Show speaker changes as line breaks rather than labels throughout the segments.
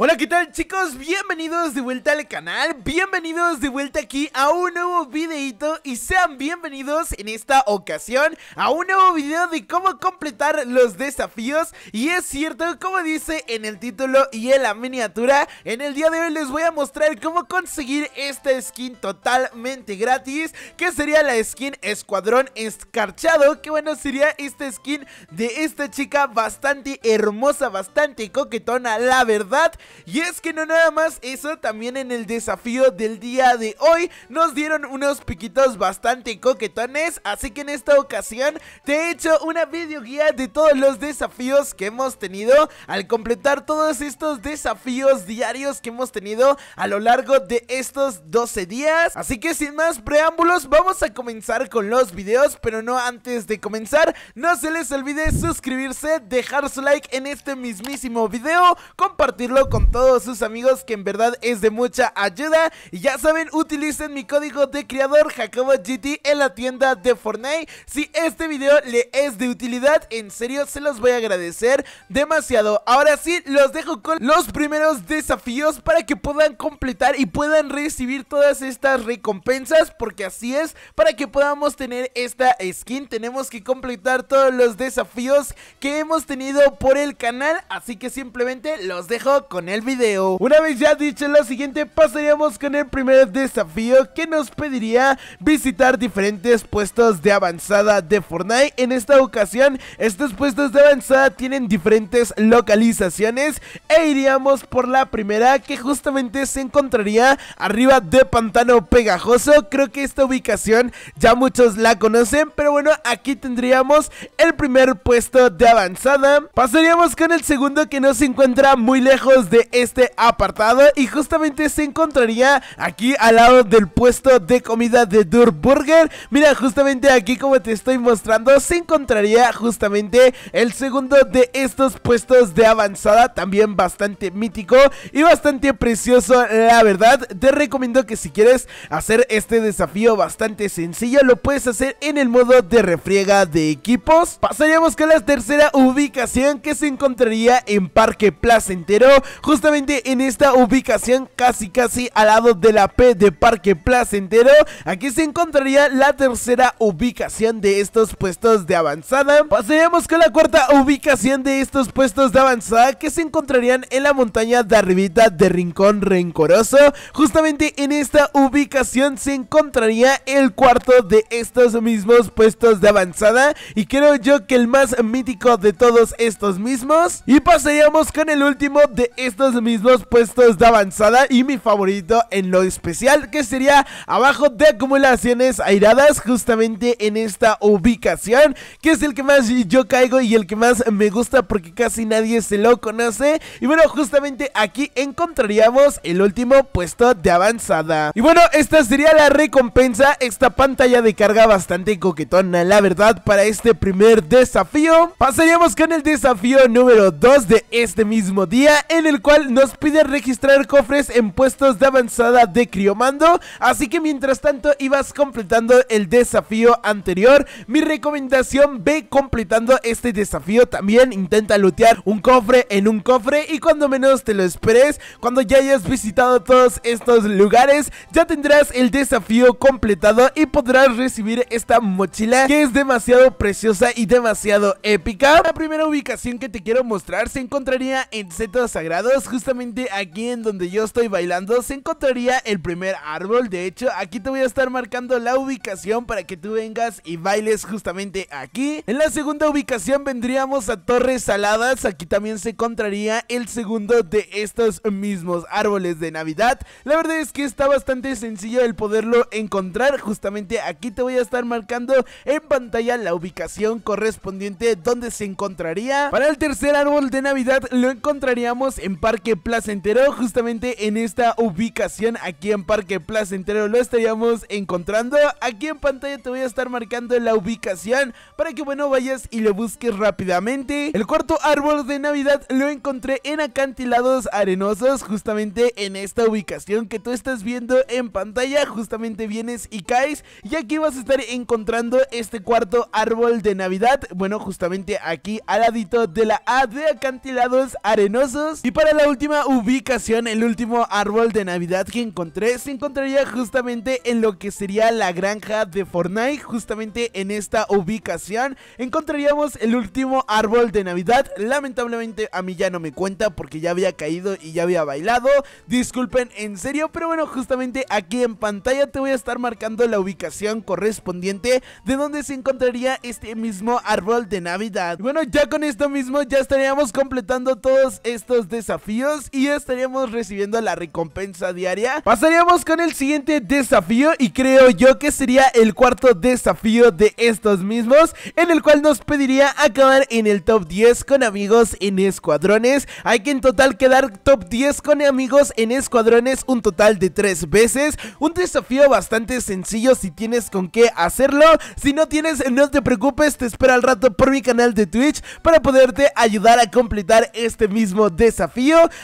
Hola, ¿qué tal chicos? Bienvenidos de vuelta al canal, bienvenidos de vuelta aquí a un nuevo videito y sean bienvenidos en esta ocasión a un nuevo video de cómo completar los desafíos y es cierto, como dice en el título y en la miniatura, en el día de hoy les voy a mostrar cómo conseguir esta skin totalmente gratis que sería la skin Escuadrón Escarchado, que bueno, sería esta skin de esta chica bastante hermosa, bastante coquetona, la verdad y es que no nada más eso, también en el desafío del día de hoy nos dieron unos piquitos bastante coquetones, así que en esta ocasión te he hecho una guía de todos los desafíos que hemos tenido al completar todos estos desafíos diarios que hemos tenido a lo largo de estos 12 días. Así que sin más preámbulos, vamos a comenzar con los videos, pero no antes de comenzar, no se les olvide suscribirse, dejar su like en este mismísimo video, compartirlo con con todos sus amigos que en verdad es de mucha ayuda. Y ya saben, utilicen mi código de creador GT en la tienda de Fortnite. Si este video le es de utilidad, en serio se los voy a agradecer demasiado. Ahora sí, los dejo con los primeros desafíos para que puedan completar y puedan recibir todas estas recompensas, porque así es, para que podamos tener esta skin tenemos que completar todos los desafíos que hemos tenido por el canal, así que simplemente los dejo con con el video. Una vez ya dicho lo siguiente, pasaríamos con el primer desafío que nos pediría visitar diferentes puestos de avanzada de Fortnite. En esta ocasión, estos puestos de avanzada tienen diferentes localizaciones e iríamos por la primera que justamente se encontraría arriba de Pantano Pegajoso. Creo que esta ubicación ya muchos la conocen, pero bueno, aquí tendríamos el primer puesto de avanzada. Pasaríamos con el segundo que no se encuentra muy lejos de este apartado y justamente se encontraría aquí al lado del puesto de comida de Durburger. Mira, justamente aquí como te estoy mostrando se encontraría justamente el segundo de estos puestos de avanzada, también bastante mítico y bastante precioso, la verdad. Te recomiendo que si quieres hacer este desafío bastante sencillo, lo puedes hacer en el modo de refriega de equipos. Pasaríamos con la tercera ubicación que se encontraría en Parque Placentero justamente en esta ubicación casi casi al lado de la P de Parque Placentero. Aquí se encontraría la tercera ubicación de estos puestos de avanzada. Pasaríamos con la cuarta ubicación de estos puestos de avanzada que se encontrarían en la montaña de arribita de Rincón Rencoroso. Justamente en esta ubicación se encontraría el cuarto de estos mismos puestos de avanzada y creo yo que el más mítico de todos estos mismos. Y pasaríamos con el último de estos estos mismos puestos de avanzada y mi favorito en lo especial que sería abajo de acumulaciones airadas justamente en esta ubicación que es el que más yo caigo y el que más me gusta porque casi nadie se lo conoce y bueno justamente aquí encontraríamos el último puesto de avanzada y bueno esta sería la recompensa esta pantalla de carga bastante coquetona la verdad para este primer desafío pasaríamos con el desafío número 2 de este mismo día en el cual nos pide registrar cofres en puestos de avanzada de criomando. Así que mientras tanto ibas completando el desafío anterior, mi recomendación ve completando este desafío también. Intenta lootear un cofre en un cofre y cuando menos te lo esperes, cuando ya hayas visitado todos estos lugares, ya tendrás el desafío completado y podrás recibir esta mochila que es demasiado preciosa y demasiado épica. La primera ubicación que te quiero mostrar se encontraría en Seto Sagrado justamente aquí en donde yo estoy bailando, se encontraría el primer árbol. De hecho, aquí te voy a estar marcando la ubicación para que tú vengas y bailes justamente aquí. En la segunda ubicación vendríamos a Torres Saladas. Aquí también se encontraría el segundo de estos mismos árboles de Navidad. La verdad es que está bastante sencillo el poderlo encontrar. Justamente aquí te voy a estar marcando en pantalla la ubicación correspondiente donde se encontraría. Para el tercer árbol de Navidad lo encontraríamos en Parque Placentero, justamente en esta ubicación aquí en Parque Placentero lo estaríamos encontrando. Aquí en pantalla te voy a estar marcando la ubicación para que bueno vayas y lo busques rápidamente. El cuarto árbol de Navidad lo encontré en acantilados arenosos, justamente en esta ubicación que tú estás viendo en pantalla. Justamente vienes y caes y aquí vas a estar encontrando este cuarto árbol de Navidad. Bueno, justamente aquí al ladito de la A de acantilados arenosos. Y para la última ubicación, el último árbol de Navidad que encontré se encontraría justamente en lo que sería la granja de Fortnite. Justamente en esta ubicación encontraríamos el último árbol de Navidad. Lamentablemente a mí ya no me cuenta porque ya había caído y ya había bailado. Disculpen en serio, pero bueno, justamente aquí en pantalla te voy a estar marcando la ubicación correspondiente de donde se encontraría este mismo árbol de Navidad. Bueno, ya con esto mismo ya estaríamos completando todos estos desafíos desafíos y estaríamos recibiendo la recompensa diaria. Pasaríamos con el siguiente desafío y creo yo que sería el cuarto desafío de estos mismos, en el cual nos pediría acabar en el top 10 con amigos en escuadrones. Hay que en total quedar top 10 con amigos en escuadrones un total de 3 veces. Un desafío bastante sencillo si tienes con qué hacerlo. Si no tienes, no te preocupes, te espera al rato por mi canal de Twitch para poderte ayudar a completar este mismo desafío.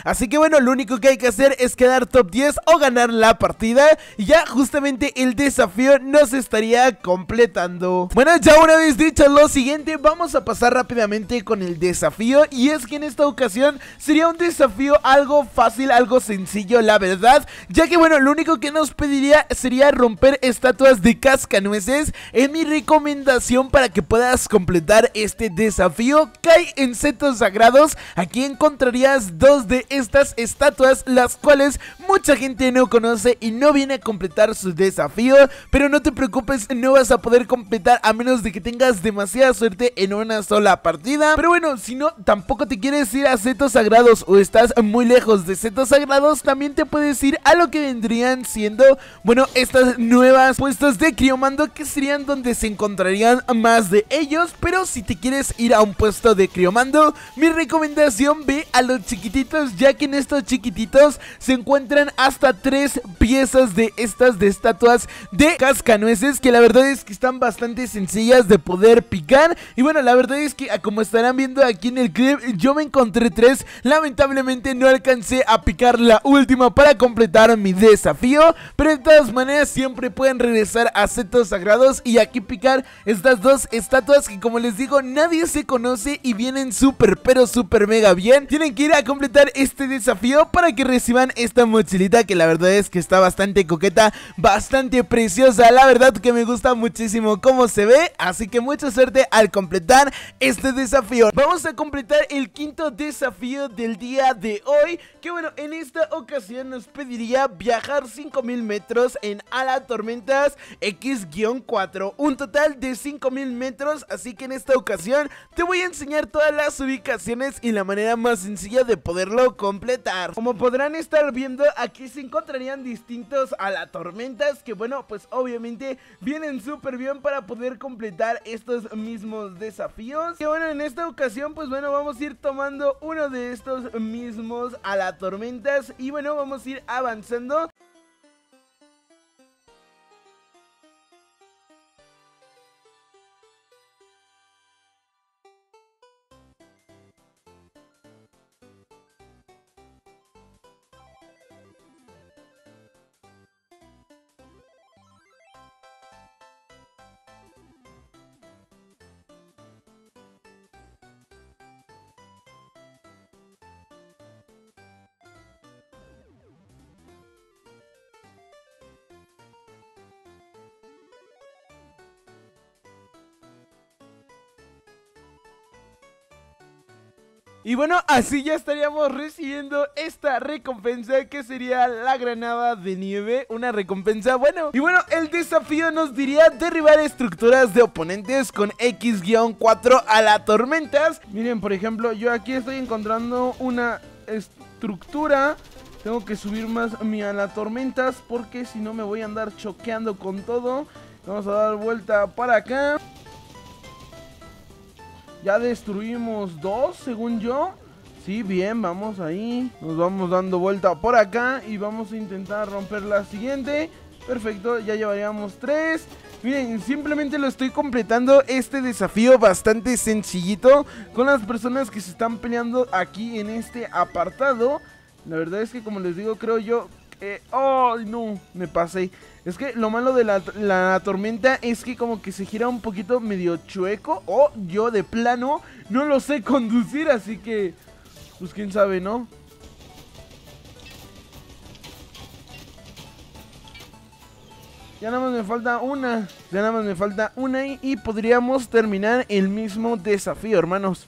Así que bueno, lo único que hay que hacer es quedar top 10 o ganar la partida. Y ya justamente el desafío nos estaría completando. Bueno, ya una vez dicho lo siguiente, vamos a pasar rápidamente con el desafío. Y es que en esta ocasión sería un desafío algo fácil, algo sencillo, la verdad. Ya que bueno, lo único que nos pediría sería romper estatuas de cascanueces. Es mi recomendación para que puedas completar este desafío. Cae en setos sagrados. Aquí encontrarías dos de estas estatuas, las cuales mucha gente no conoce y no viene a completar su desafío. Pero no te preocupes, no vas a poder completar a menos de que tengas demasiada suerte en una sola partida. Pero bueno, si no, tampoco te quieres ir a setos sagrados o estás muy lejos de cetos sagrados, también te puedes ir a lo que vendrían siendo, bueno, estas nuevas puestas de criomando que serían donde se encontrarían más de ellos. Pero si te quieres ir a un puesto de criomando, mi recomendación ve a los chiquitos ya que en estos chiquititos se encuentran hasta tres piezas de estas de estatuas de cascanueces, que la verdad es que están bastante sencillas de poder picar. Y bueno, la verdad es que ah, como estarán viendo aquí en el clip, yo me encontré tres, lamentablemente no alcancé a picar la última para completar mi desafío, pero de todas maneras siempre pueden regresar a setos sagrados y aquí picar estas dos estatuas que como les digo nadie se conoce y vienen súper pero súper mega bien. Tienen que ir a completar completar este desafío para que reciban esta mochilita que la verdad es que está bastante coqueta, bastante preciosa, la verdad que me gusta muchísimo cómo se ve, así que mucha suerte al completar este desafío. Vamos a completar el quinto desafío del día de hoy, que bueno, en esta ocasión nos pediría viajar 5000 metros en ala tormentas X-4, un total de 5000 metros, así que en esta ocasión te voy a enseñar todas las ubicaciones y la manera más sencilla de poder poderlo completar. Como podrán estar viendo, aquí se encontrarían distintos a la tormentas que bueno, pues obviamente vienen súper bien para poder completar estos mismos desafíos. Y bueno, en esta ocasión pues bueno, vamos a ir tomando uno de estos mismos a la tormentas y bueno, vamos a ir avanzando. Y bueno, así ya estaríamos recibiendo esta recompensa que sería la granada de nieve, una recompensa, bueno. Y bueno, el desafío nos diría derribar estructuras de oponentes con X-4 a la tormentas. Miren, por ejemplo, yo aquí estoy encontrando una estructura tengo que subir más mi a la tormentas porque si no me voy a andar choqueando con todo. Vamos a dar vuelta para acá. Ya destruimos dos, según yo. Sí, bien, vamos ahí. Nos vamos dando vuelta por acá y vamos a intentar romper la siguiente. Perfecto, ya llevaríamos tres. Miren, simplemente lo estoy completando este desafío bastante sencillito con las personas que se están peleando aquí en este apartado. La verdad es que como les digo, creo yo oh, no! Me pasé. Es que lo malo de la, tormenta es que como que se gira un poquito medio chueco. O yo de plano no lo sé conducir, así que... Pues quién sabe, ¿no? Ya nada más me falta una. Ya nada más me falta una y podríamos terminar el mismo desafío, hermanos.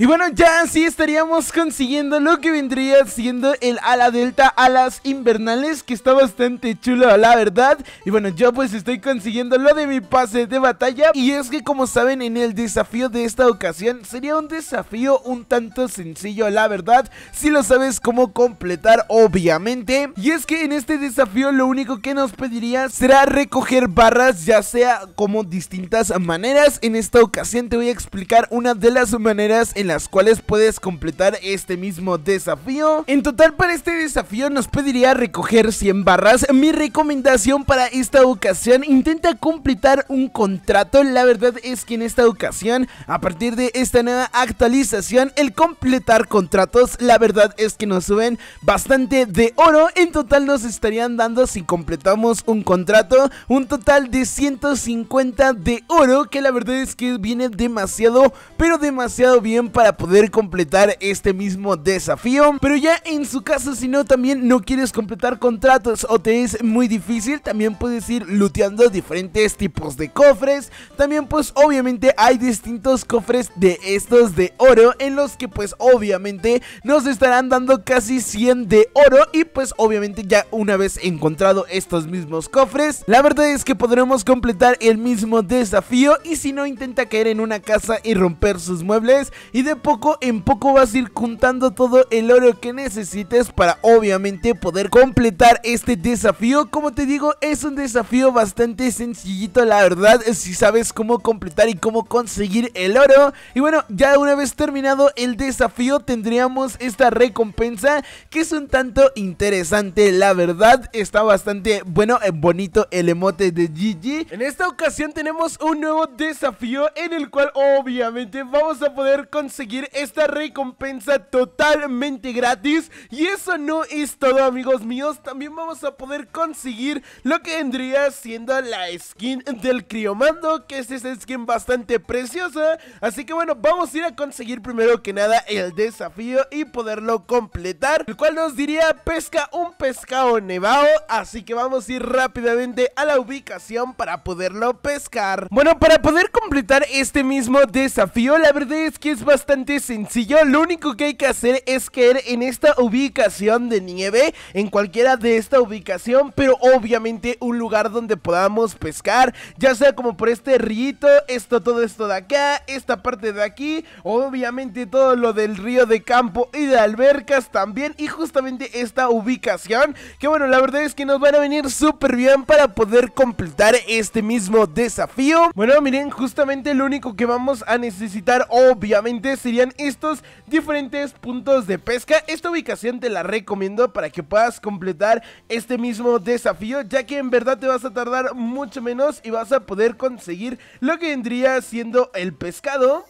Y bueno, ya así estaríamos consiguiendo lo que vendría siendo el ala delta alas invernales, que está bastante chulo, la verdad. Y bueno, yo pues estoy consiguiendo lo de mi pase de batalla. Y es que como saben, en el desafío de esta ocasión sería un desafío un tanto sencillo, la verdad. Si lo sabes cómo completar, obviamente. Y es que en este desafío lo único que nos pediría será recoger barras, ya sea como distintas maneras. En esta ocasión te voy a explicar una de las maneras en las cuales puedes completar este mismo desafío. En total para este desafío nos pediría recoger 100 barras. Mi recomendación para esta ocasión, intenta completar un contrato. La verdad es que en esta ocasión, a partir de esta nueva actualización, el completar contratos, la verdad es que nos suben bastante de oro. En total nos estarían dando, si completamos un contrato, un total de 150 de oro, que la verdad es que viene demasiado, pero demasiado bien para poder completar este mismo desafío. Pero ya en su caso, si no también no quieres completar contratos o te es muy difícil, también puedes ir looteando diferentes tipos de cofres. También pues obviamente hay distintos cofres de estos de oro en los que pues obviamente nos estarán dando casi 100 de oro y pues obviamente ya una vez encontrado estos mismos cofres, la verdad es que podremos completar el mismo desafío y si no intenta caer en una casa y romper sus muebles y de poco en poco vas a ir juntando todo el oro que necesites para obviamente poder completar este desafío. Como te digo, es un desafío bastante sencillito, la verdad, si sabes cómo completar y cómo conseguir el oro. Y bueno, ya una vez terminado el desafío tendríamos esta recompensa que es un tanto interesante, la verdad, está bastante bueno, eh, bonito el emote de GG. En esta ocasión tenemos un nuevo desafío en el cual obviamente vamos a poder conseguir esta recompensa totalmente gratis Y eso no es todo amigos míos, también vamos a poder conseguir lo que vendría siendo la skin del criomando Que es esta skin bastante preciosa Así que bueno, vamos a ir a conseguir primero que nada el desafío y poderlo completar El cual nos diría pesca un pescado nevado Así que vamos a ir rápidamente a la ubicación para poderlo pescar Bueno, para poder completar este mismo desafío la verdad es que es bastante bastante sencillo, lo único que hay que hacer es caer en esta ubicación de nieve, en cualquiera de esta ubicación, pero obviamente un lugar donde podamos pescar, ya sea como por este río, esto, todo esto de acá, esta parte de aquí, obviamente todo lo del río de campo y de albercas también, y justamente esta ubicación, que bueno, la verdad es que nos van a venir súper bien para poder completar este mismo desafío. Bueno, miren, justamente lo único que vamos a necesitar, obviamente, serían estos diferentes puntos de pesca. Esta ubicación te la recomiendo para que puedas completar este mismo desafío, ya que en verdad te vas a tardar mucho menos y vas a poder conseguir lo que vendría siendo el pescado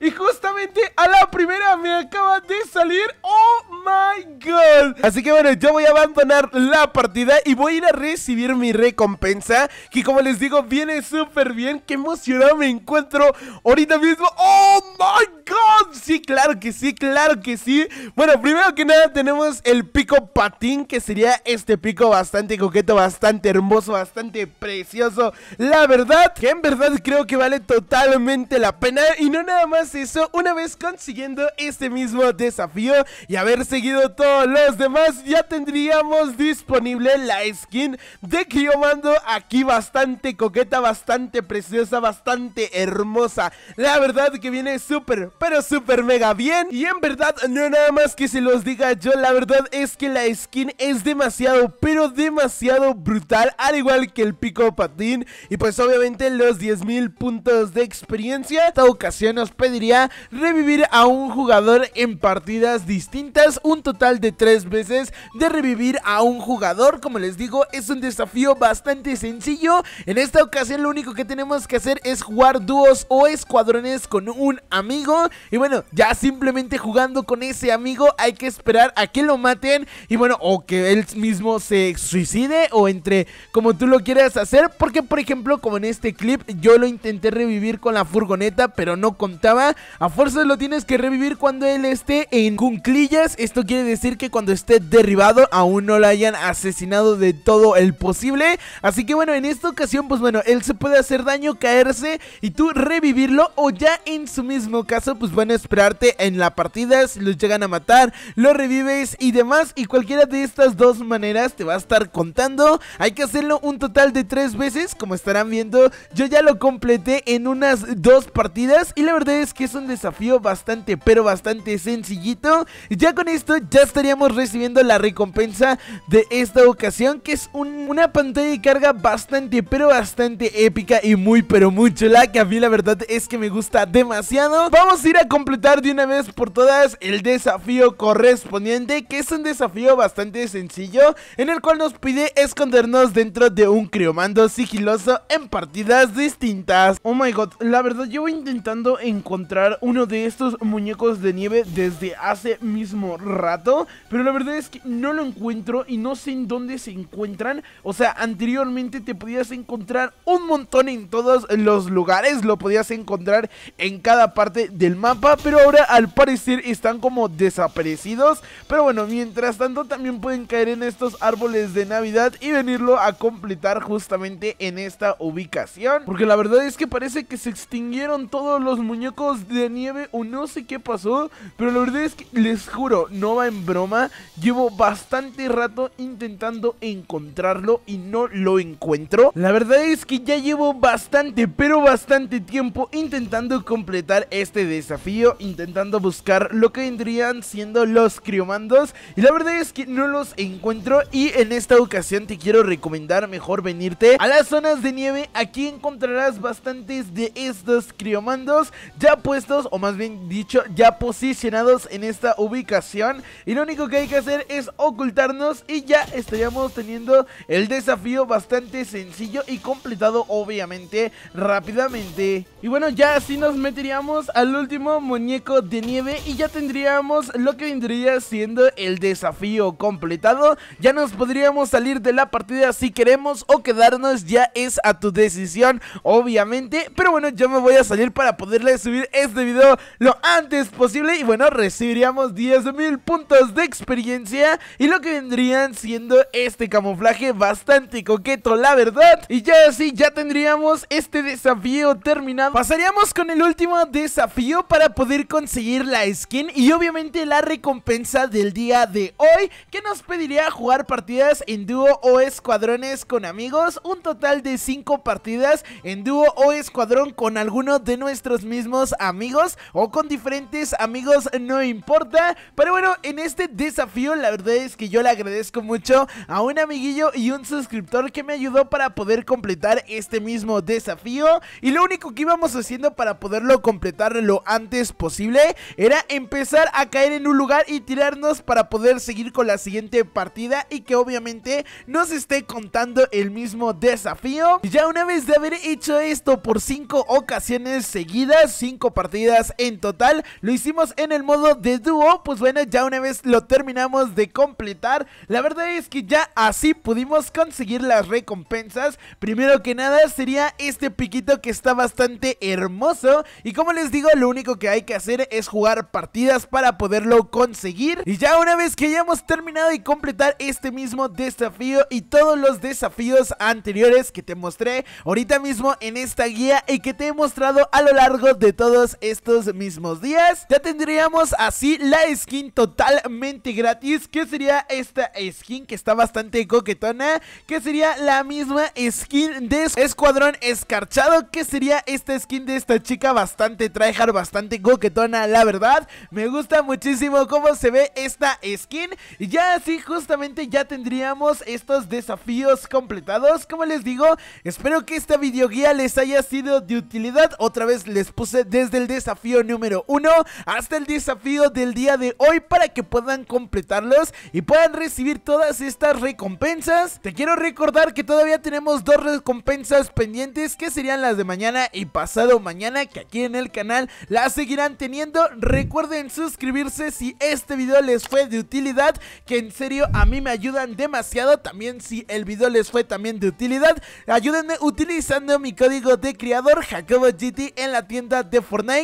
Y justamente a la primera me acaba de salir ¡Oh my god! Así que bueno, yo voy a abandonar la partida y voy a ir a recibir mi recompensa Que como les digo, viene súper bien ¡Qué emocionado me encuentro ahorita mismo! ¡Oh my god! Sí, claro que sí, claro que sí Bueno, primero que nada tenemos el pico patín Que sería este pico bastante coqueto, bastante hermoso, bastante precioso La verdad, que en verdad creo que vale totalmente la pena Y no nada más eso, una vez consiguiendo este mismo desafío y haber seguido todos los demás, ya tendríamos disponible la skin de mando aquí bastante coqueta, bastante preciosa, bastante hermosa. La verdad que viene súper, pero súper mega bien. Y en verdad, no nada más que se los diga yo, la verdad es que la skin es demasiado, pero demasiado brutal, al igual que el pico patín. Y pues obviamente los 10.000 puntos de experiencia. Esta ocasión nos diría revivir a un jugador en partidas distintas un total de tres veces de revivir a un jugador como les digo es un desafío bastante sencillo en esta ocasión lo único que tenemos que hacer es jugar dúos o escuadrones con un amigo y bueno ya simplemente jugando con ese amigo hay que esperar a que lo maten y bueno o que él mismo se suicide o entre como tú lo quieras hacer porque por ejemplo como en este clip yo lo intenté revivir con la furgoneta pero no contaba a fuerza lo tienes que revivir cuando él esté en cunclillas. Esto quiere decir que cuando esté derribado aún no lo hayan asesinado de todo el posible. Así que bueno, en esta ocasión, pues bueno, él se puede hacer daño, caerse y tú revivirlo o ya en su mismo caso, pues bueno, esperarte en la partida, si los llegan a matar, lo revives y demás. Y cualquiera de estas dos maneras te va a estar contando. Hay que hacerlo un total de tres veces, como estarán viendo, yo ya lo completé en unas dos partidas y la verdad es que es un desafío bastante, pero bastante sencillito. Ya con esto ya estaríamos recibiendo la recompensa de esta ocasión, que es una pantalla de carga bastante, pero bastante épica y muy, pero muy chula, que a mí la verdad es que me gusta demasiado. Vamos a ir a completar de una vez por todas el desafío correspondiente, que es un desafío bastante sencillo, en el cual nos pide escondernos dentro de un criomando sigiloso en partidas distintas. Oh my god, la verdad yo voy intentando encontrar uno de estos muñecos de nieve desde hace mismo rato, pero la verdad es que no lo encuentro y no sé en dónde se encuentran. O sea, anteriormente te podías encontrar un montón en todos los lugares, lo podías encontrar en cada parte del mapa, pero ahora al parecer están como desaparecidos. Pero bueno, mientras tanto también pueden caer en estos árboles de Navidad y venirlo a completar justamente en esta ubicación. Porque la verdad es que parece que se extinguieron todos los muñecos de nieve o no sé qué pasó. Pero la verdad es que les juro, no va en broma. Llevo bastante rato intentando encontrarlo y no lo encuentro. La verdad es que ya llevo bastante, pero bastante tiempo intentando completar este desafío. Intentando buscar lo que vendrían siendo los criomandos. Y la verdad es que no los encuentro. Y en esta ocasión te quiero recomendar mejor venirte a las zonas de nieve. Aquí encontrarás bastantes de estos criomandos. Ya puestos, o más bien dicho, ya posicionados en esta ubicación. Y lo único que hay que hacer es ocultarnos y ya estaríamos teniendo el desafío bastante sencillo y completado, obviamente, rápidamente. Y bueno, ya así nos meteríamos al último muñeco de nieve y ya tendríamos lo que vendría siendo el desafío completado. Ya nos podríamos salir de la partida si queremos o quedarnos, ya es a tu decisión, obviamente. Pero bueno, yo me voy a salir para poderle subir este video lo antes posible. Y bueno, recibiríamos 10.000 puntos de experiencia. Y lo que vendrían siendo este camuflaje bastante coqueto, la verdad. Y ya así, ya tendríamos este desafío terminado. Pasaríamos con el último desafío para poder conseguir la skin. Y obviamente la recompensa del día de hoy. Que nos pediría jugar partidas en dúo o escuadrones con amigos. Un total de 5 partidas en dúo o escuadrón con alguno de nuestros mismos amigos amigos o con diferentes amigos, no importa. Pero bueno, en este desafío la verdad es que yo le agradezco mucho a un amiguillo y un suscriptor que me ayudó para poder completar este mismo desafío. Y lo único que íbamos haciendo para poderlo completar lo antes posible era empezar a caer en un lugar y tirarnos para poder seguir con la siguiente partida y que obviamente nos esté contando el mismo desafío. Ya una vez de haber hecho esto por cinco ocasiones seguidas, cinco partidas en total. Lo hicimos en el modo de dúo. Pues bueno, ya una vez lo terminamos de completar. La verdad es que ya así pudimos conseguir las recompensas. Primero que nada sería este piquito que está bastante hermoso. Y como les digo, lo único que hay que hacer es jugar partidas para poderlo conseguir. Y ya una vez que hayamos terminado y completar este mismo desafío y todos los desafíos anteriores que te mostré ahorita mismo en esta guía y que te he mostrado a lo largo de todo estos mismos días Ya tendríamos así la skin totalmente gratis Que sería esta skin que está bastante coquetona Que sería la misma skin de Escuadrón Escarchado Que sería esta skin de esta chica bastante tryhard, bastante coquetona La verdad, me gusta muchísimo cómo se ve esta skin Y ya así justamente ya tendríamos estos desafíos completados Como les digo, espero que esta videoguía les haya sido de utilidad Otra vez les puse de desde el desafío número 1 hasta el desafío del día de hoy para que puedan completarlos y puedan recibir todas estas recompensas. Te quiero recordar que todavía tenemos dos recompensas pendientes que serían las de mañana y pasado mañana que aquí en el canal las seguirán teniendo. Recuerden suscribirse si este video les fue de utilidad, que en serio a mí me ayudan demasiado. También si el video les fue también de utilidad, ayúdenme utilizando mi código de creador GT en la tienda de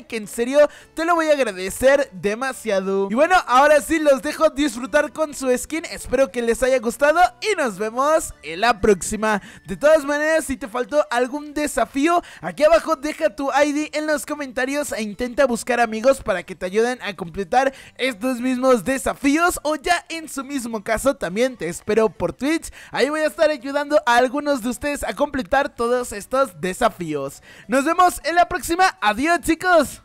que en serio te lo voy a agradecer demasiado. Y bueno, ahora sí los dejo disfrutar con su skin. Espero que les haya gustado y nos vemos en la próxima. De todas maneras, si te faltó algún desafío, aquí abajo deja tu ID en los comentarios e intenta buscar amigos para que te ayuden a completar estos mismos desafíos o ya en su mismo caso también te espero por Twitch. Ahí voy a estar ayudando a algunos de ustedes a completar todos estos desafíos. Nos vemos en la próxima. Adiós chicos chicos.